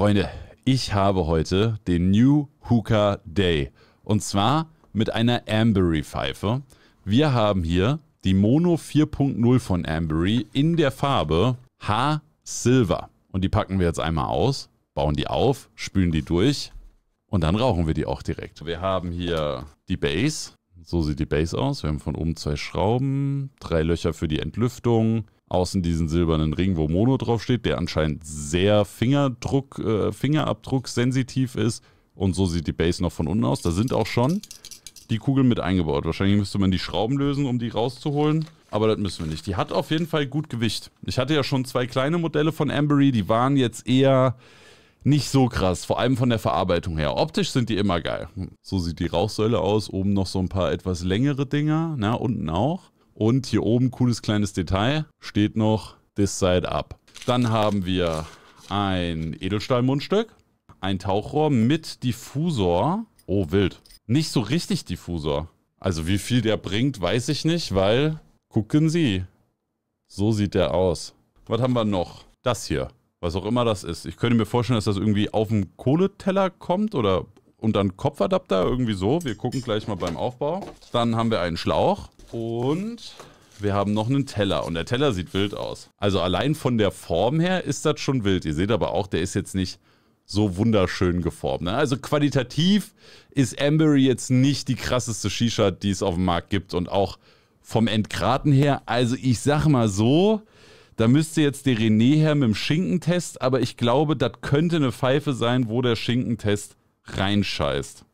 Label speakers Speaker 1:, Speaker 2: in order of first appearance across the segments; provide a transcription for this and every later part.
Speaker 1: Freunde, ich habe heute den New Hooker Day. Und zwar mit einer Ambery-Pfeife. Wir haben hier die Mono 4.0 von Ambery in der Farbe H Silver. Und die packen wir jetzt einmal aus, bauen die auf, spülen die durch und dann rauchen wir die auch direkt. Wir haben hier die Base. So sieht die Base aus. Wir haben von oben zwei Schrauben, drei Löcher für die Entlüftung, außen diesen silbernen Ring, wo Mono draufsteht, der anscheinend sehr Fingerdruck, äh, Fingerabdruck sensitiv ist. Und so sieht die Base noch von unten aus. Da sind auch schon die Kugeln mit eingebaut. Wahrscheinlich müsste man die Schrauben lösen, um die rauszuholen. Aber das müssen wir nicht. Die hat auf jeden Fall gut Gewicht. Ich hatte ja schon zwei kleine Modelle von Ambery, die waren jetzt eher nicht so krass, vor allem von der Verarbeitung her. Optisch sind die immer geil. So sieht die Rauchsäule aus, oben noch so ein paar etwas längere Dinger, na, unten auch. Und hier oben, cooles kleines Detail, steht noch This Side Up. Dann haben wir ein Edelstahlmundstück, ein Tauchrohr mit Diffusor. Oh, wild. Nicht so richtig Diffusor. Also wie viel der bringt, weiß ich nicht, weil, gucken Sie, so sieht der aus. Was haben wir noch? Das hier, was auch immer das ist. Ich könnte mir vorstellen, dass das irgendwie auf den Kohleteller kommt oder unter einen Kopfadapter, irgendwie so. Wir gucken gleich mal beim Aufbau. Dann haben wir einen Schlauch und wir haben noch einen Teller und der Teller sieht wild aus. Also allein von der Form her ist das schon wild. Ihr seht aber auch, der ist jetzt nicht so wunderschön geformt. Ne? Also qualitativ ist Ambery jetzt nicht die krasseste Shisha, die es auf dem Markt gibt und auch vom Entgraten her. Also ich sag mal so, da müsste jetzt der René her mit dem Schinkentest, aber ich glaube, das könnte eine Pfeife sein, wo der Schinkentest reinscheißt.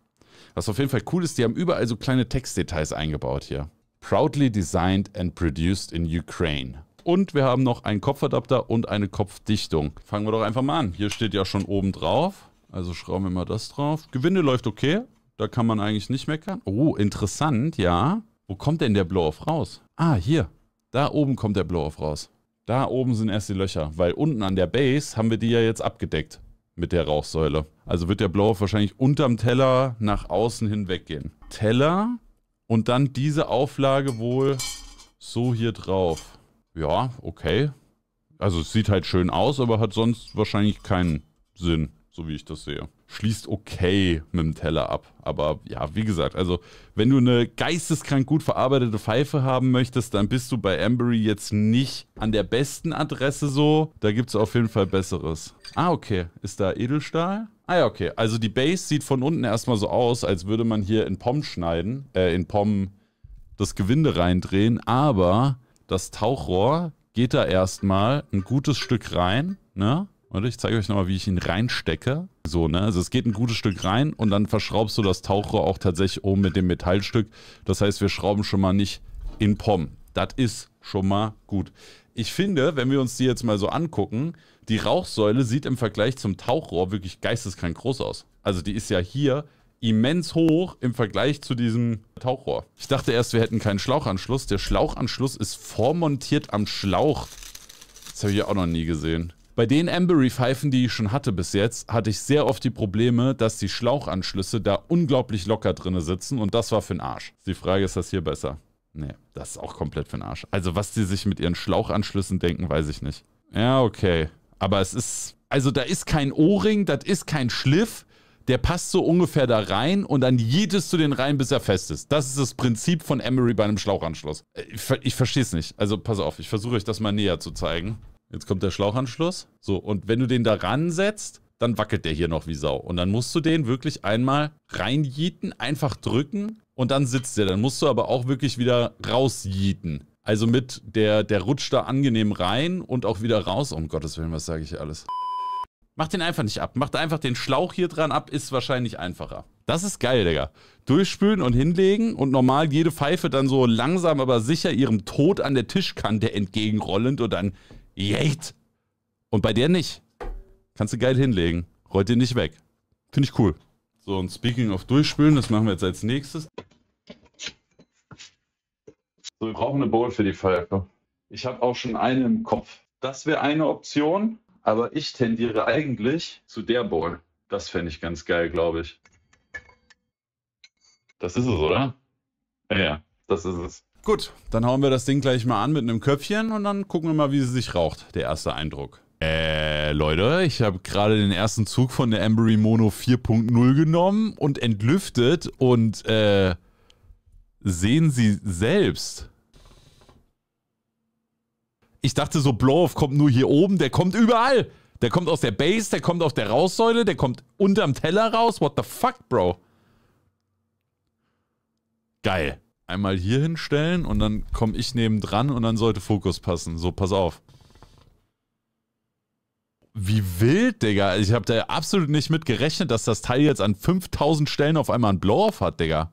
Speaker 1: Was auf jeden Fall cool ist, die haben überall so kleine Textdetails eingebaut hier. Proudly designed and produced in Ukraine. Und wir haben noch einen Kopfadapter und eine Kopfdichtung. Fangen wir doch einfach mal an. Hier steht ja schon oben drauf. Also schrauben wir mal das drauf. Gewinde läuft okay. Da kann man eigentlich nicht meckern. Oh, interessant, ja. Wo kommt denn der Blow-Off raus? Ah, hier. Da oben kommt der Blow-Off raus. Da oben sind erst die Löcher, weil unten an der Base haben wir die ja jetzt abgedeckt mit der Rauchsäule. Also wird der Blow-Off wahrscheinlich unterm Teller nach außen hin weggehen. Teller und dann diese Auflage wohl so hier drauf. Ja, okay. Also es sieht halt schön aus, aber hat sonst wahrscheinlich keinen Sinn, so wie ich das sehe. Schließt okay mit dem Teller ab. Aber ja, wie gesagt, also wenn du eine geisteskrank gut verarbeitete Pfeife haben möchtest, dann bist du bei Ambery jetzt nicht an der besten Adresse so. Da gibt es auf jeden Fall Besseres. Ah, okay. Ist da Edelstahl? Ah ja, okay. Also die Base sieht von unten erstmal so aus, als würde man hier in POM schneiden, äh, in POM das Gewinde reindrehen, aber das Tauchrohr geht da erstmal ein gutes Stück rein, ne? Und ich zeige euch nochmal, wie ich ihn reinstecke. So, ne? Also es geht ein gutes Stück rein und dann verschraubst du das Tauchrohr auch tatsächlich oben mit dem Metallstück. Das heißt, wir schrauben schon mal nicht in POM. Das ist schon mal gut ich finde, wenn wir uns die jetzt mal so angucken, die Rauchsäule sieht im Vergleich zum Tauchrohr wirklich geisteskrank groß aus. Also die ist ja hier immens hoch im Vergleich zu diesem Tauchrohr. Ich dachte erst, wir hätten keinen Schlauchanschluss. Der Schlauchanschluss ist vormontiert am Schlauch. Das habe ich ja auch noch nie gesehen. Bei den Ambery-Pfeifen, die ich schon hatte bis jetzt, hatte ich sehr oft die Probleme, dass die Schlauchanschlüsse da unglaublich locker drin sitzen und das war für den Arsch. Die Frage ist, ist das hier besser? Nee, das ist auch komplett für den Arsch. Also, was die sich mit ihren Schlauchanschlüssen denken, weiß ich nicht. Ja, okay. Aber es ist. Also, da ist kein O-Ring, das ist kein Schliff. Der passt so ungefähr da rein und dann jedes zu den rein, bis er fest ist. Das ist das Prinzip von Emery bei einem Schlauchanschluss. Äh, ich, ich verstehe es nicht. Also, pass auf, ich versuche euch das mal näher zu zeigen. Jetzt kommt der Schlauchanschluss. So, und wenn du den da ransetzt, dann wackelt der hier noch wie Sau. Und dann musst du den wirklich einmal reinjieten, einfach drücken und dann sitzt der. Dann musst du aber auch wirklich wieder rausjieten. Also mit der, der rutscht da angenehm rein und auch wieder raus. Um Gottes Willen, was sage ich alles? Mach den einfach nicht ab. Macht einfach den Schlauch hier dran ab, ist wahrscheinlich einfacher. Das ist geil, Digga. Durchspülen und hinlegen und normal jede Pfeife dann so langsam aber sicher ihrem Tod an der Tischkante entgegenrollend und dann jeet. Und bei der nicht. Kannst du geil hinlegen. Rollt den nicht weg. Finde ich cool. So, und speaking of Durchspülen, das machen wir jetzt als nächstes. So, wir brauchen eine Bowl für die Falco. Ich habe auch schon eine im Kopf. Das wäre eine Option, aber ich tendiere eigentlich zu der Bowl. Das fände ich ganz geil, glaube ich. Das ist es, oder? Ja, ja, das ist es. Gut, dann hauen wir das Ding gleich mal an mit einem Köpfchen und dann gucken wir mal, wie sie sich raucht. Der erste Eindruck. Äh, Leute, ich habe gerade den ersten Zug von der Embry Mono 4.0 genommen und entlüftet und äh, sehen sie selbst. Ich dachte so, Blow-Off kommt nur hier oben, der kommt überall. Der kommt aus der Base, der kommt aus der Raussäule, der kommt unterm Teller raus. What the fuck, Bro? Geil. Einmal hier hinstellen und dann komme ich neben dran und dann sollte Fokus passen. So, pass auf. Wie wild, Digga. Ich habe da absolut nicht mit gerechnet, dass das Teil jetzt an 5000 Stellen auf einmal einen Blow-Off hat, Digga.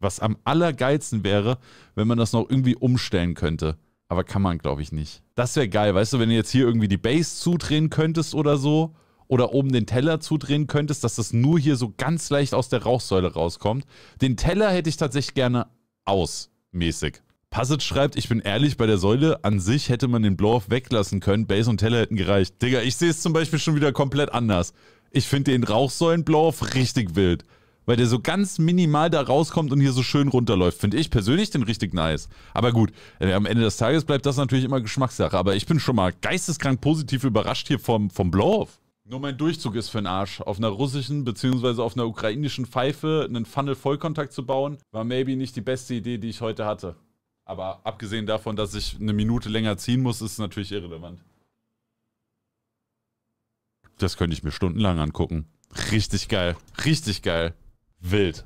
Speaker 1: Was am allergeilsten wäre, wenn man das noch irgendwie umstellen könnte. Aber kann man, glaube ich, nicht. Das wäre geil, weißt du, wenn du jetzt hier irgendwie die Base zudrehen könntest oder so. Oder oben den Teller zudrehen könntest, dass das nur hier so ganz leicht aus der Rauchsäule rauskommt. Den Teller hätte ich tatsächlich gerne ausmäßig. Passage schreibt, ich bin ehrlich, bei der Säule an sich hätte man den Blow-Off weglassen können, Base und Teller hätten gereicht. Digga, ich sehe es zum Beispiel schon wieder komplett anders. Ich finde den Rauchsäulen-Blow-Off richtig wild weil der so ganz minimal da rauskommt und hier so schön runterläuft. Finde ich persönlich den richtig nice. Aber gut, äh, am Ende des Tages bleibt das natürlich immer Geschmackssache. Aber ich bin schon mal geisteskrank positiv überrascht hier vom, vom Blow-Off. Nur mein Durchzug ist für den Arsch. Auf einer russischen bzw. auf einer ukrainischen Pfeife einen Funnel Vollkontakt zu bauen, war maybe nicht die beste Idee, die ich heute hatte. Aber abgesehen davon, dass ich eine Minute länger ziehen muss, ist es natürlich irrelevant. Das könnte ich mir stundenlang angucken. Richtig geil. Richtig geil. Wild.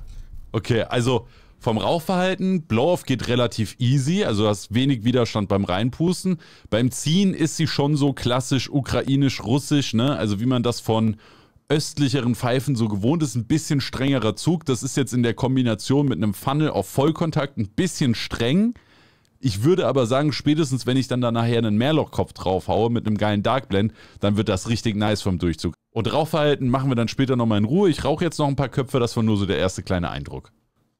Speaker 1: Okay, also vom Rauchverhalten, Blow-Off geht relativ easy, also du hast wenig Widerstand beim Reinpusten. Beim Ziehen ist sie schon so klassisch ukrainisch-russisch, ne? Also wie man das von östlicheren Pfeifen so gewohnt ist, ein bisschen strengerer Zug. Das ist jetzt in der Kombination mit einem Funnel auf Vollkontakt ein bisschen streng. Ich würde aber sagen, spätestens wenn ich dann da nachher einen Mehrlochkopf draufhaue mit einem geilen Darkblend, dann wird das richtig nice vom Durchzug. Und raufhalten machen wir dann später nochmal in Ruhe. Ich rauche jetzt noch ein paar Köpfe, das war nur so der erste kleine Eindruck.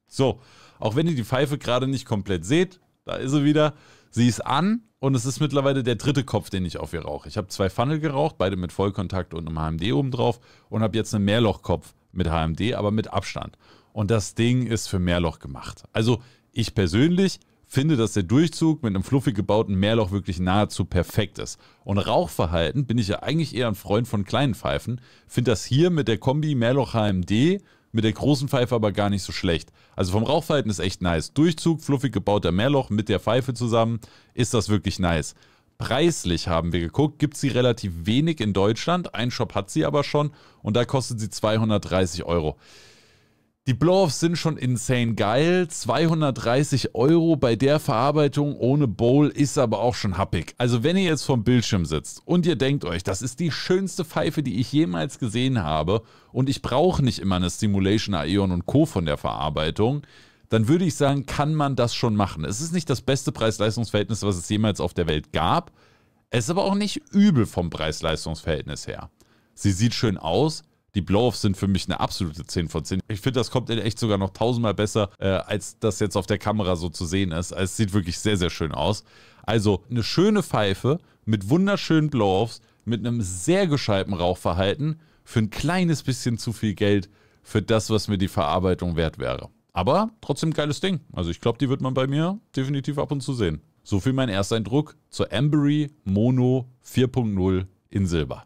Speaker 1: So, auch wenn ihr die Pfeife gerade nicht komplett seht, da ist sie wieder. Sie ist an und es ist mittlerweile der dritte Kopf, den ich auf ihr rauche. Ich habe zwei Funnel geraucht, beide mit Vollkontakt und einem HMD oben drauf und habe jetzt einen Mehrlochkopf mit HMD, aber mit Abstand. Und das Ding ist für Mehrloch gemacht. Also ich persönlich finde, dass der Durchzug mit einem fluffig gebauten Mehrloch wirklich nahezu perfekt ist. Und Rauchverhalten bin ich ja eigentlich eher ein Freund von kleinen Pfeifen, finde das hier mit der Kombi Mehrloch HMD mit der großen Pfeife aber gar nicht so schlecht. Also vom Rauchverhalten ist echt nice. Durchzug, fluffig gebauter Mehrloch mit der Pfeife zusammen, ist das wirklich nice. Preislich haben wir geguckt, gibt sie relativ wenig in Deutschland. Ein Shop hat sie aber schon und da kostet sie 230 Euro. Die Blow-Offs sind schon insane geil. 230 Euro bei der Verarbeitung ohne Bowl ist aber auch schon happig. Also wenn ihr jetzt vom Bildschirm sitzt und ihr denkt euch, das ist die schönste Pfeife, die ich jemals gesehen habe und ich brauche nicht immer eine Simulation Aeon und Co. von der Verarbeitung, dann würde ich sagen, kann man das schon machen. Es ist nicht das beste Preis-Leistungs-Verhältnis, was es jemals auf der Welt gab. Es ist aber auch nicht übel vom Preis-Leistungs-Verhältnis her. Sie sieht schön aus, die Blow-Offs sind für mich eine absolute 10 von 10. Ich finde, das kommt in echt sogar noch tausendmal besser, äh, als das jetzt auf der Kamera so zu sehen ist. Also, es sieht wirklich sehr, sehr schön aus. Also eine schöne Pfeife mit wunderschönen Blow-Offs, mit einem sehr gescheiten Rauchverhalten für ein kleines bisschen zu viel Geld für das, was mir die Verarbeitung wert wäre. Aber trotzdem geiles Ding. Also ich glaube, die wird man bei mir definitiv ab und zu sehen. So viel mein Ersteindruck zur Ambery Mono 4.0 in Silber.